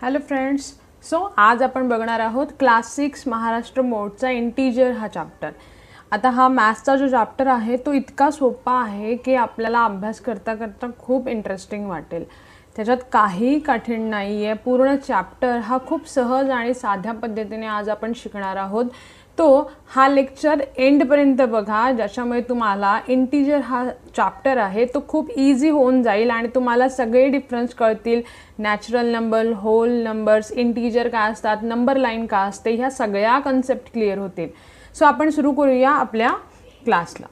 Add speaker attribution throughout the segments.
Speaker 1: hello friends so आज आपण बघणार आहोत क्लास महाराष्ट्र मोडचा इंटीजर हा चॅप्टर आता हा मॅथ्सचा जो चॅप्टर आहे तो इतका सोपा आहे की आपल्याला अभ्यास करता करता खूप इंटरेस्टिंग वाटेल त्याच्यात काही कठीण नाही आहे पूर्ण चॅप्टर हा खूप सहज आणि साध्या पद्धतीने आज आपण शिकणार आहोत तो हा लेक्चर एंडपर्यंत बघा ज्याच्यामुळे तुम्हाला इंटिजर हा चॅप्टर आहे तो खूप इझी होऊन जाईल आणि तुम्हाला सगळे डिफरन्स कळतील natural number whole numbers integer काय असतात नंबर लाईन काय असते ह्या सगळ्या कन्सेप्ट क्लिअर होतील सो आपण सुरू करूया आपल्या क्लासला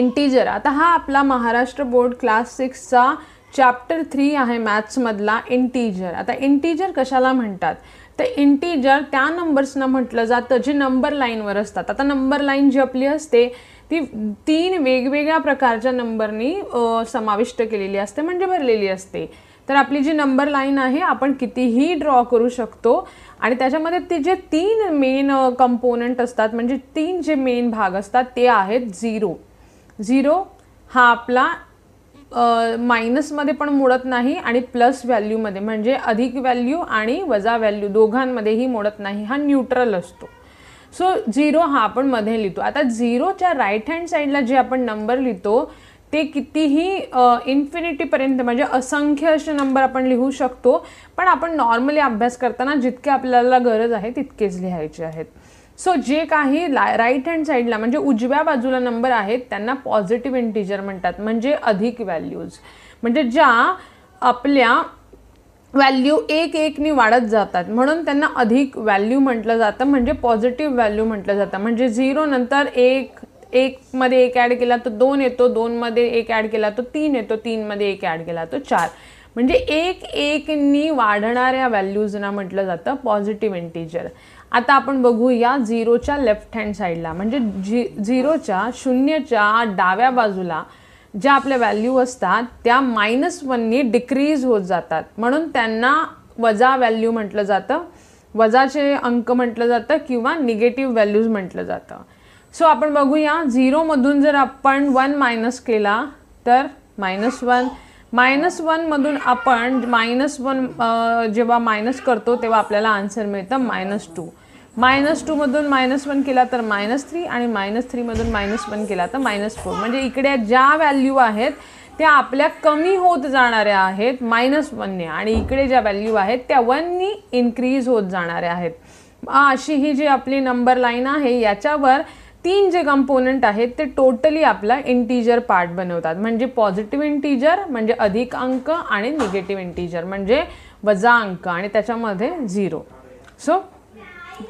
Speaker 1: इंटिजर आता हा आपला महाराष्ट्र बोर्ड क्लास सिक्सचा चॅप्टर थ्री आहे मॅथ्समधला इंटिजर आता इंटीजर कशाला म्हणतात तर इंटीजर त्या नंबर्सना म्हटलं जातं जे नंबर लाईनवर असतात आता नंबर लाईन जी आपली असते ती तीन वेगवेगळ्या प्रकारच्या नंबरनी समाविष्ट केलेली असते म्हणजे भरलेली असते तर आपली जी नंबर लाईन आहे आपण कितीही ड्रॉ करू शकतो आणि त्याच्यामध्ये ते जे तीन मेन कंपोनंट असतात म्हणजे तीन जे मेन भाग असतात ते आहेत झिरो झिरो हा आपला मायनसमध्ये पण मोडत नाही आणि प्लस व्हॅल्यूमध्ये म्हणजे अधिक व्हॅल्यू आणि वजा व्हॅल्यू दोघांमध्येही मोडत नाही हा न्यूट्रल असतो सो झिरो हा आपण मध्ये लिहितो आता झिरोच्या राईट हँड साईडला जे आपण नंबर लिहितो ते कितीही इन्फिनिटीपर्यंत म्हणजे असंख्य असे नंबर आपण लिहू शकतो पण आपण नॉर्मली अभ्यास करताना जितके आपल्याला गरज आहे तितकेच लिहायचे आहेत सो जे काही ला राईट हँड साईडला म्हणजे उजव्या बाजूला नंबर आहेत त्यांना पॉझिटिव्ह इंटिजर म्हणतात म्हणजे अधिक व्हॅल्यूज म्हणजे ज्या आपल्या व्हॅल्यू एक एकनी वाढत जातात म्हणून त्यांना अधिक व्हॅल्यू म्हटलं जातं म्हणजे पॉझिटिव्ह व्हॅल्यू म्हटलं जातं म्हणजे झिरो नंतर एक एकमध्ये एक ॲड केला तर दोन येतो दोनमध्ये एक ॲड केला तर तीन येतो तीनमध्ये एक ॲड केला तर चार म्हणजे एक एकनी वाढणाऱ्या व्हॅल्यूजना म्हटलं जातं पॉझिटिव्ह इंटिजर आता आपण बघूया झिरोच्या लेफ्ट हँड साईडला म्हणजे झी झिरोच्या शून्यच्या डाव्या बाजूला ज्या आपल्या व्हॅल्यू असतात त्या मायनस वननी डिक्रीज होत जातात म्हणून त्यांना वजा व्हॅल्यू म्हटलं जातं वजाचे अंक म्हटलं जातं किंवा निगेटिव्ह व्हॅल्यूज म्हटलं जातं सो आपण बघूया झिरोमधून जर आपण वन मायनस केला तर मायनस वन मायनस वनमधून आपण मायनस वन जेव्हा मायनस करतो तेव्हा आपल्याला आन्सर मिळतं मायनस टू मायनस टूमधून मायनस वन केला तर मायनस थ्री आणि मायनस थ्रीमधून मायनस वन केला तर मायनस फोर म्हणजे इकडे ज्या व्हॅल्यू आहेत त्या आपल्या कमी होत जाणाऱ्या आहेत मायनस वनने आणि इकडे ज्या व्हॅल्यू आहेत त्या वननी इन्क्रीज होत जाणाऱ्या आहेत अशी ही जी आपली नंबर लाईन आहे याच्यावर तीन जे कंपोनंट आहेत ते टोटली आपला इंटीजर पार्ट बनवतात म्हणजे पॉझिटिव्ह इंटीजर म्हणजे अधिक अंक आणि निगेटिव्ह इंटीजर म्हणजे वजा अंक आणि त्याच्यामध्ये झिरो सो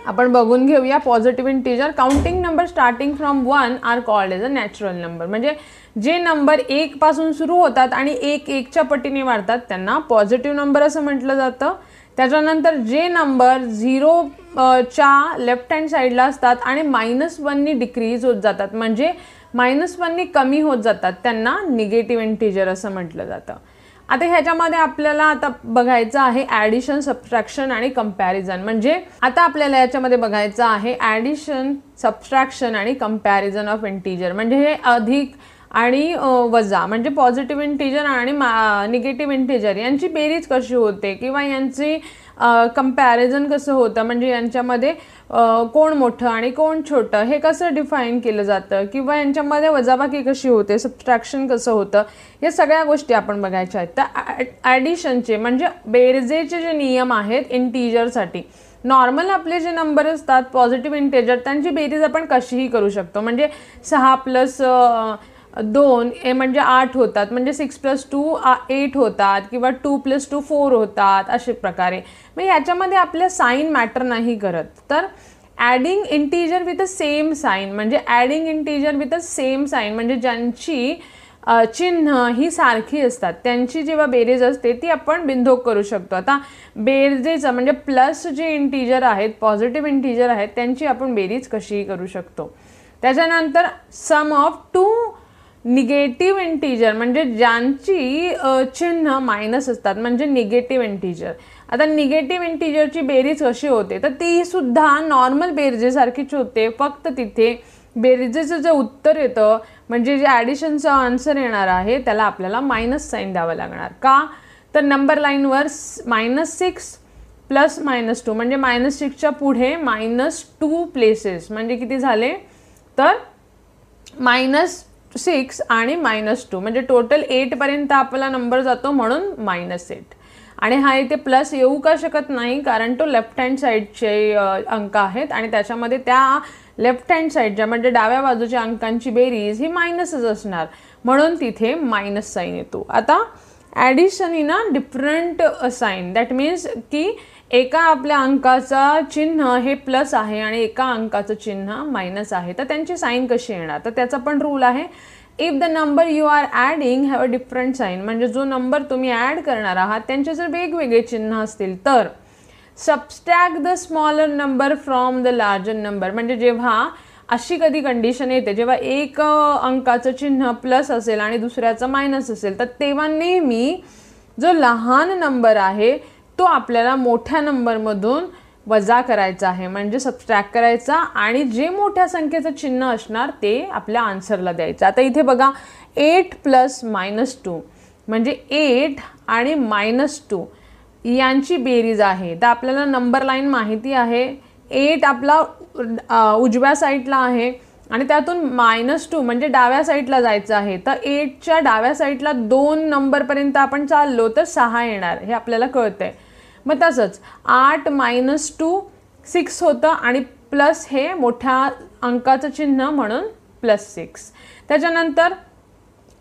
Speaker 1: आपण बघून घेऊया positive integer counting number starting from one are called as a natural number म्हणजे जे नंबर एकपासून सुरू होतात आणि एक एकच्या पटीने वाढतात त्यांना पॉझिटिव्ह नंबर असं म्हटलं जातं त्याच्यानंतर जे नंबर झिरोच्या लेफ्ट हँड साईडला असतात आणि मायनस वननी डिक्रीज होत जातात म्हणजे मायनस वननी कमी होत जातात त्यांना निगेटिव्ह इंटीजर असं म्हटलं जातं आता ह्याच्यामध्ये आपल्याला आता बघायचं आहे ऍडिशन सबस्ट्रॅक्शन आणि कम्पॅरिझन म्हणजे आता आपल्याला याच्यामध्ये बघायचं आहे ऍडिशन सबस्ट्रॅक्शन आणि कम्पॅरिझन ऑफ इंटीजर म्हणजे हे अधिक आणि वजा म्हणजे पॉझिटिव्ह इंटिजर आणि मा निगेटिव्ह इंटिजर यांची बेरीज कशी होते किंवा यांची कम्पॅरिझन कसं होतं म्हणजे यांच्यामध्ये कोण मोठं आणि कोण छोटं हे कसं डिफाईन केलं जातं किंवा यांच्यामध्ये वजाबाकी कशी होते सबस्ट्रॅक्शन कसं होतं या सगळ्या गोष्टी आपण बघायच्या आहेत तर ॲडिशनचे म्हणजे बेरजेचे जे नियम आहेत इंटिजरसाठी नॉर्मल आपले जे नंबर असतात पॉझिटिव्ह इंटेजर त्यांची बेरीज आपण कशीही करू शकतो म्हणजे सहा प्लस दोन ए म्हणजे आठ होतात म्हणजे सिक्स प्लस टू एट होतात किंवा टू प्लस टू फोर होतात अशा प्रकारे मग याच्यामध्ये आपलं साईन मॅटर नाही करत तर adding integer with a same sign म्हणजे adding integer with a same sign म्हणजे ज्यांची चिन्ह ही सारखी असतात त्यांची जेव्हा बेरीज असते ती आपण बिंदोक करू शकतो आता बेरजेचं म्हणजे प्लस जे इंटीजर आहेत पॉझिटिव्ह इंटीजर आहेत त्यांची आपण बेरीज कशीही करू शकतो त्याच्यानंतर sum of two negative integer म्हणजे ज्यांची चिन्ह मायनस असतात म्हणजे निगेटिव्ह इंटीजर आता निगेटिव्ह इंटीजरची बेरीज कशी होते तर ती सुद्धा नॉर्मल बेरजेसारखीच होते फक्त तिथे बेरजेचं जे उत्तर येतं म्हणजे जे ॲडिशनचं आन्सर येणार आहे त्याला आपल्याला मायनस साईन द्यावं लागणार का तर नंबर लाईनवर minus six plus minus two म्हणजे मायनस सिक्सच्या पुढे मायनस टू प्लेसेस म्हणजे किती झाले तर मायनस सिक्स आणि मायनस टू म्हणजे टोटल एटपर्यंत आपला नंबर जातो म्हणून मायनस एट आणि हा इथे प्लस येऊ का शकत नाही कारण तो लेफ्ट हँड साईडचे अंक आहेत आणि त्याच्यामध्ये त्या लेफ्ट हँड साईडच्या म्हणजे डाव्या बाजूच्या अंकांची बेरीज ही मायनसच असणार म्हणून तिथे मायनस साईन येतो आता addition in a different sign that means की एका आपल्या अंकाचा चिन्ह हे प्लस आहे आणि एका अंकाचं चिन्ह मायनस आहे तर त्यांची साईन कशी येणार तर त्याचा पण रूल आहे if the number you are adding have a different sign म्हणजे जो नंबर तुम्ही ॲड करणार आहात त्यांचे जर वेगवेगळे चिन्ह असतील तर subtract the smaller number from the larger number म्हणजे जेव्हा अशी कधी कंडिशन येते जेव्हा एक अंकाचं चिन्ह प्लस असेल आणि दुसऱ्याचं मायनस असेल तर तेव्हा नेहमी जो लहान नंबर आहे तो आपल्याला मोठ्या नंबरमधून वजा करायचा आहे म्हणजे सबस्ट्रॅक करायचा आणि जे मोठ्या संख्येचं चिन्ह असणार ते आपल्या आन्सरला द्यायचं आता इथे बघा एट प्लस मायनस टू म्हणजे एट आणि मायनस टू यांची बेरीज आहे तर आपल्याला नंबर लाईन माहिती आहे एट आपला उजव्या साईडला आहे आणि त्यातून मायनस टू म्हणजे डाव्या साईडला जायचं आहे तर एटच्या डाव्या साईडला दोन नंबरपर्यंत आपण चाललो तर सहा येणार हे आपल्याला कळतं आहे मग तसंच आठ मायनस टू सिक्स होतं आणि प्लस हे मोठ्या अंकाचं चिन्ह म्हणून प्लस सिक्स त्याच्यानंतर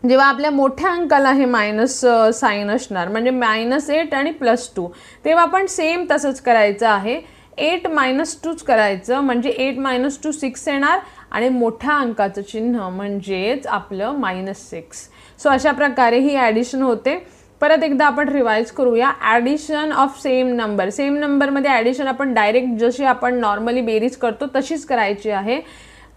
Speaker 1: जेव्हा आपल्या मोठ्या अंकाला हे मायनस साईन असणार म्हणजे मायनस एट आणि प्लस टू तेव्हा आपण सेम तसंच करायचं आहे एट मायनस टूच करायचं म्हणजे एट मायनस टू सिक्स येणार आणि मोठ्या अंकाचं चिन्ह म्हणजेच आपलं मायनस सिक्स सो अशा प्रकारे ही ॲडिशन होते परत एकदा आपण रिवाईज करूया addition of same number same नंबरमध्ये ॲडिशन आपण डायरेक्ट जशी आपण नॉर्मली बेरीज करतो तशीच करायची आहे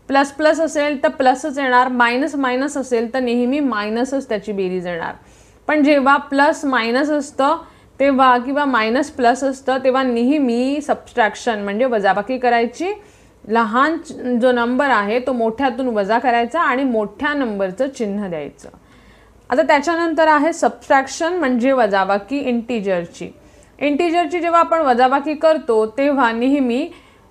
Speaker 1: प्लस प्लस असेल तर प्लसच येणार मायनस मायनस असेल तर नेहमी मायनसच त्याची बेरीज येणार पण जेव्हा प्लस मायनस असतं तेव्हा किंवा मायनस प्लस असतं तेव्हा नेहमी सबस्ट्रॅक्शन म्हणजे वजाबाकी करायची लहान जो नंबर आहे तो मोठ्यातून वजा करायचा आणि मोठ्या नंबरचं चिन्ह द्यायचं आता त्याच्यानंतर आहे सबस्ट्रॅक्शन म्हणजे वजाबाकी इंटिजरची इंटीजरची जेव्हा आपण वजाबाकी करतो तेव्हा नेहमी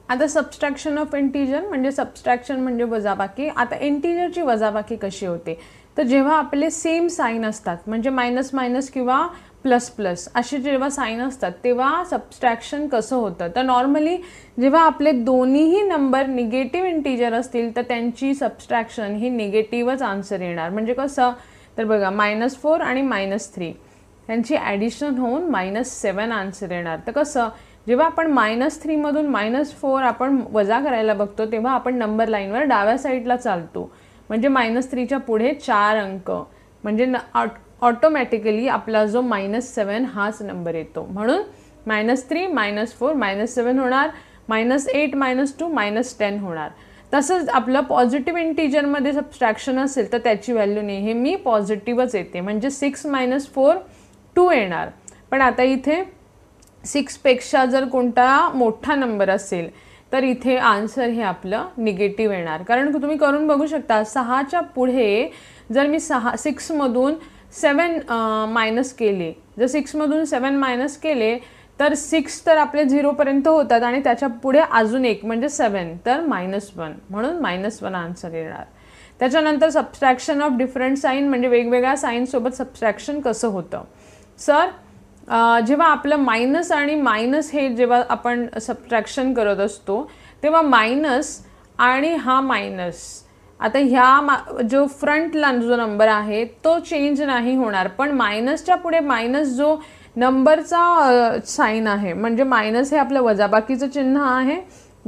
Speaker 1: आता सबस्ट्रॅक्शन ऑफ इंटिजर म्हणजे सबस्ट्रॅक्शन म्हणजे वजाबाकी आता इंटीजरची वजाबाकी कशी होते तर जेव्हा आपले सेम साईन असतात म्हणजे मायनस मायनस किंवा प्लस प्लस असे जेव्हा साईन असतात तेव्हा सबस्ट्रॅक्शन कसं होतं तर नॉर्मली जेव्हा आपले दोन्हीही नंबर निगेटिव्ह इंटीजर असतील तर त्यांची सबस्ट्रॅक्शन ही निगेटिव्हच आन्सर येणार म्हणजे कसं तर बघा मायनस फोर आणि मायनस थ्री त्यांची ॲडिशन होऊन मायनस सेवन आन्सर येणार तर कसं जेव्हा आपण मायनस थ्रीमधून मायनस फोर आपण वजा करायला बघतो तेव्हा आपण नंबर लाईनवर डाव्या साईडला चालतो म्हणजे मायनस थ्रीच्या पुढे चार अंक म्हणजे न ऑटोमॅटिकली आपला जो मायनस सेवन हाच नंबर येतो म्हणून minus three minus four minus seven होणार minus eight minus two minus ten होणार तसंच आपलं पॉझिटिव्ह इंटिजरमध्ये सबस्ट्रॅक्शन असेल तर त्याची व्हॅल्यू नाही हे मी पॉझिटिव्हच येते म्हणजे सिक्स मायनस फोर टू येणार पण आता इथे सिक्सपेक्षा जर कोणता मोठा नंबर असेल तर इथे आन्सर हे आपलं निगेटिव्ह येणार कारण तुम्ही करून बघू शकता सहाच्या पुढे जर मी सहा सिक्समधून सेवन मायनस केले जर सिक्समधून सेवन मायनस केले तर सिक्स तर आपले झिरोपर्यंत होतात आणि त्याच्या पुढे अजून एक म्हणजे सेवन तर मायनस वन म्हणून मायनस वन आन्सर येणार त्याच्यानंतर सबस्ट्रॅक्शन ऑफ डिफरंट साईन म्हणजे वेगवेगळ्या साईनसोबत सबस्ट्रॅक्शन कसं होतं सर जेव्हा आपलं मायनस आणि मायनस हे जेव्हा आपण सबस्ट्रॅक्शन करत असतो तेव्हा मायनस आणि हा मायनस आता ह्या मा जो फ्रंटला जो नंबर आहे तो चेंज नाही होणार पण मायनसच्या पुढे मायनस जो नंबरचा साईन आहे म्हणजे मायनस हे आपलं वजाबाकीचं चिन्ह आहे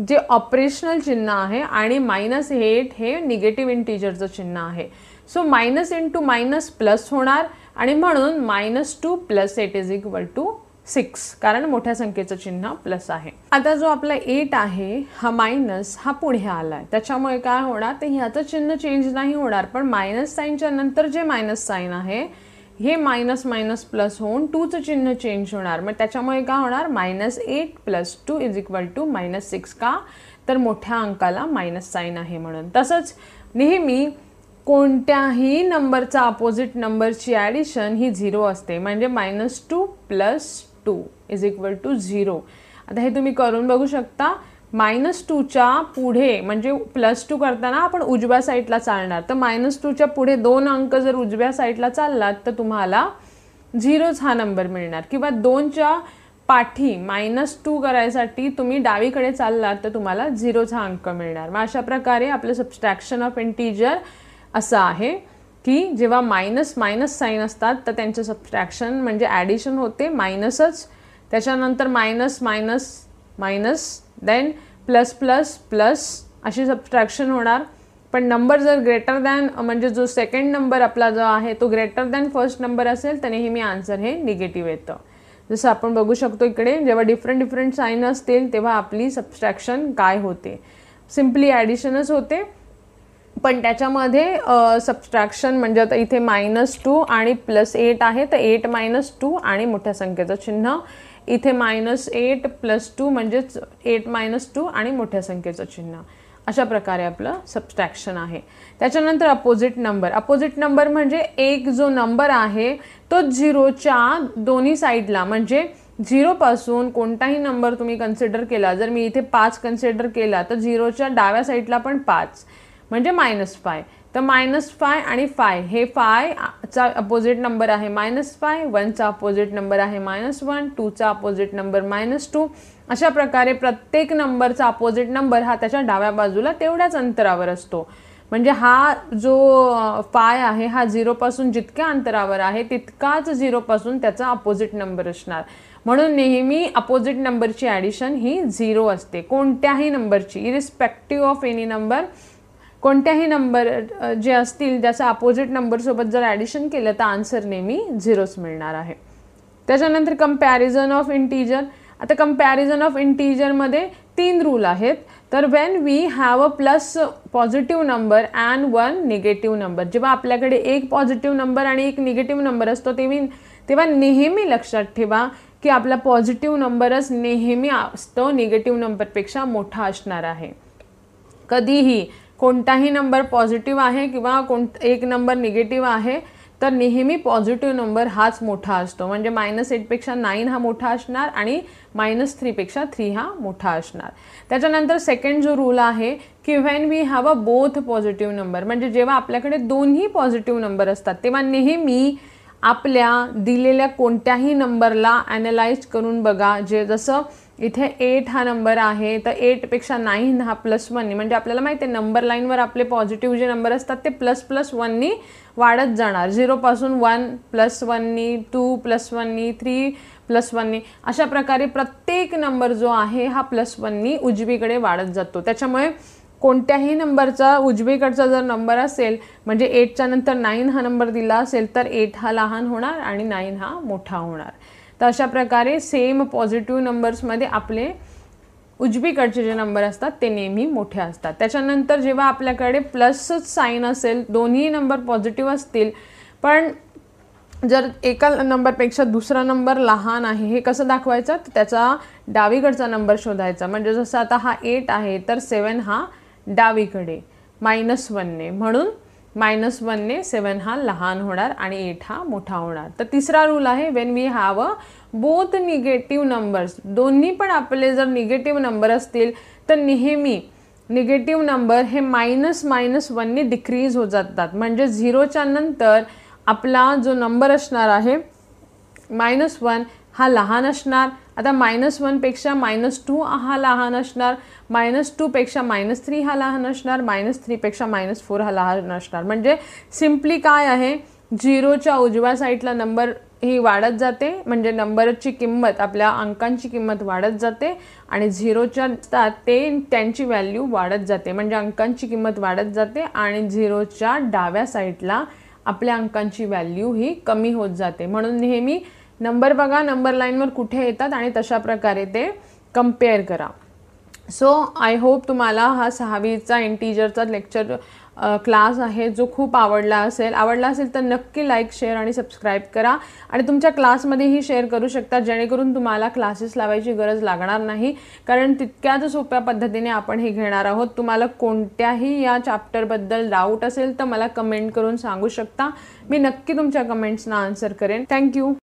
Speaker 1: जे ऑपरेशनल चिन्ह आहे आणि मायनस हेट हे निगेटिव्ह इंटीजरचं चिन्ह आहे so minus into minus plus होणार आणि म्हणून minus two plus eight is equal to six कारण मोठ्या संख्येचं चिन्ह प्लस आहे आता जो आपला एट आहे हा मायनस हा पुढे आला आहे त्याच्यामुळे काय होणार ते ह्याचं चिन्ह चेंज नाही होणार पण मायनस साईनच्या नंतर जे मायनस साईन आहे हे मायनस मायनस प्लस होऊन टूचं चिन्ह चेंज होणार मग त्याच्यामुळे काय होणार minus eight plus two is equal to minus six का तर मोठ्या अंकाला मायनस साईन आहे म्हणून तसंच नेहमी कोणत्याही नंबरचा अपोजिट नंबरची ॲडिशन ही झिरो असते म्हणजे minus two plus two is equal to zero आता हे तुम्ही करून बघू शकता मायनस टूच्या पुढे म्हणजे प्लस टू करताना आपण उजव्या साईडला चालणार तर मायनस टूच्या पुढे दोन अंक जर उजव्या साईडला चाललात तर तुम्हाला झिरोच हा नंबर मिळणार किंवा दोनच्या पाठी मायनस टू करायसाठी तुम्ही डावीकडे चाललात तर तुम्हाला झिरोचा अंक मिळणार मग अशा प्रकारे आपलं सबस्ट्रॅक्शन ऑफ इंटीजर असं आहे की जेव्हा मायनस मायनस साईन असतात तर त्यांचं सबट्रॅक्शन म्हणजे ॲडिशन होते मायनसच त्याच्यानंतर minus minus minus then plus plus plus अशी सबट्रॅक्शन होणार पण नंबर जर ग्रेटर दॅन म्हणजे जो सेकंड नंबर आपला जो आहे तो ग्रेटर दॅन फर्स्ट नंबर असेल तर नेहमी आन्सर हे निगेटिव्ह येतं जसं आपण बघू शकतो इकडे जेव्हा डिफरंट डिफरंट साईन असतील तेव्हा आपली सबस्ट्रॅक्शन काय होते सिम्पली ॲडिशनच होते पण त्याच्यामध्ये सबस्ट्रॅक्शन म्हणजे आता इथे मायनस टू आणि प्लस एट आहे तर एट मायनस टू आणि मोठ्या संख्येचं चिन्ह इथे मायनस एट प्लस टू म्हणजेच एट मायनस टू आणि मोठ्या संख्येचं चिन्ह अशा प्रकारे आपलं सबस्ट्रॅक्शन आहे त्याच्यानंतर अपोजिट नंबर अपोजिट नंबर म्हणजे एक जो नंबर आहे तो झिरोच्या दोन्ही साईडला म्हणजे झिरोपासून कोणताही नंबर तुम्ही कन्सिडर केला जर मी इथे पाच कन्सिडर केला तर झिरोच्या डाव्या साईडला पण पाच म्हणजे मायनस फाय तर मायनस फाय आणि फाय हे फाय चा अपोजिट नंबर आहे मायनस फाय वनचा अपोजिट नंबर आहे मायनस वन टूचा अपोजिट नंबर मायनस टू अशा प्रकारे प्रत्येक नंबरचा अपोजिट नंबर हा त्याच्या डाव्या बाजूला तेवढ्याच अंतरावर असतो म्हणजे हा जो फाय आहे हा झिरोपासून जितक्या अंतरावर आहे तितकाच झिरोपासून त्याचा अपोजिट नंबर असणार म्हणून नेहमी अपोजिट नंबरची ॲडिशन ही झिरो असते कोणत्याही नंबरची इरिस्पेक्टिव्ह ऑफ एनी नंबर कोणत्याही नंबर जे असतील त्याचा अपोजिट नंबरसोबत जर ॲडिशन केलं तर आन्सर नेहमी झिरोच मिळणार आहे त्याच्यानंतर कम्पॅरिझन ऑफ इंटीजर आता कम्पॅरिझन ऑफ इंटीजरमध्ये तीन रूल आहेत तर when we have a plus positive number and one negative number जेव्हा आपल्याकडे एक पॉझिटिव्ह नंबर आणि एक निगेटिव्ह नंबर असतो तेव्हा तेव्हा नेहमी लक्षात ठेवा की आपला पॉझिटिव्ह नंबरच नेहमी असतो निगेटिव्ह नंबरपेक्षा मोठा असणार आहे कधीही कोणताही नंबर पॉझिटिव्ह आहे किंवा कोण एक नंबर निगेटिव्ह आहे तर नेहमी पॉझिटिव्ह नंबर हाच मोठा असतो म्हणजे मायनस एटपेक्षा नाईन हा मोठा असणार आणि मायनस थ्रीपेक्षा थ्री हा मोठा असणार त्याच्यानंतर सेकंड जो रूल आहे की when we have a both positive number म्हणजे जेव्हा आपल्याकडे दोन्ही पॉझिटिव्ह नंबर असतात तेव्हा नेहमी आपल्या दिलेल्या कोणत्याही नंबरला ॲनलाइज करून बघा जे जसं इथे एट हा नंबर आहे तर एटपेक्षा नाईन हा प्लस वननी म्हणजे आपल्याला माहिती आहे नंबर लाईनवर आपले पॉझिटिव्ह जे नंबर असतात ते प्लस प्लस वननी वाढत जाणार झिरोपासून वन प्लस वननी टू प्लस वननी थ्री प्लस वननी अशा प्रकारे प्रत्येक नंबर जो आहे हा प्लस वननी उजवीकडे वाढत जातो त्याच्यामुळे कोणत्याही नंबरचा उजवीकडचा जर नंबर असेल म्हणजे एटच्या नंतर नाईन हा नंबर दिला असेल तर एट हा लहान होणार आणि नाईन हा मोठा होणार तर अशा प्रकारे सेम पॉझिटिव्ह नंबर्समध्ये आपले उजवीकडचे जे नंबर असतात ते नेहमी मोठे असतात त्याच्यानंतर जेव्हा आपल्याकडे प्लसच साईन असेल दोन्ही नंबर पॉझिटिव्ह असतील पण जर एका नंबरपेक्षा दुसरा नंबर लहान आहे हे कसं दाखवायचं तर त्याचा डावीकडचा नंबर शोधायचा म्हणजे जसं आता हा एट आहे तर सेवन हा डावीकडे मायनस वनने म्हणून मायनस वनने सेवन हा लहान होणार आणि एट हा मोठा होणार तर तिसरा रूल आहे when we have a both negative numbers दोन्ही पण आपले जर निगेटिव्ह नंबर असतील तर नेहमी निगेटिव्ह नंबर हे मायनस मायनस वनने डिक्रीज होत जातात म्हणजे झिरोच्या नंतर आपला जो नंबर असणार आहे मायनस वन हा लहान असणार आता मायनस वनपेक्षा मायनस टू हा लहान असणार मायनस टूपेक्षा मायनस थ्री हा लहान असणार मायनस थ्रीपेक्षा मायनस फोर हा लहान असणार म्हणजे सिम्पली काय आहे झिरोच्या उजव्या साईडला नंबर ही वाढत जाते म्हणजे नंबरची किंमत आपल्या अंकांची किंमत वाढत जाते आणि झिरोच्या ते त्यांची व्हॅल्यू वाढत जाते म्हणजे अंकांची किंमत वाढत जाते आणि झिरोच्या डाव्या साईडला आपल्या अंकांची व्हॅल्यू ही कमी होत जाते म्हणून नेहमी नंबर बघा नंबर लाईनवर कुठे येतात आणि तशा प्रकारे ते कम्पेअर करा सो आय होप तुम्हाला हा सहावीचा इंटीजरचा लेक्चर क्लास आहे जो खूप आवडला असेल आवडला असेल तर नक्की लाईक शेअर आणि सबस्क्राईब करा आणि तुमच्या क्लासमध्येही शेअर करू शकता जेणेकरून तुम्हाला क्लासेस लावायची गरज लागणार नाही कारण तितक्याच सोप्या पद्धतीने आपण हे घेणार आहोत तुम्हाला कोणत्याही या चॅप्टरबद्दल डाऊट असेल तर मला कमेंट करून सांगू शकता मी नक्की तुमच्या कमेंट्सना आन्सर करेन थँक्यू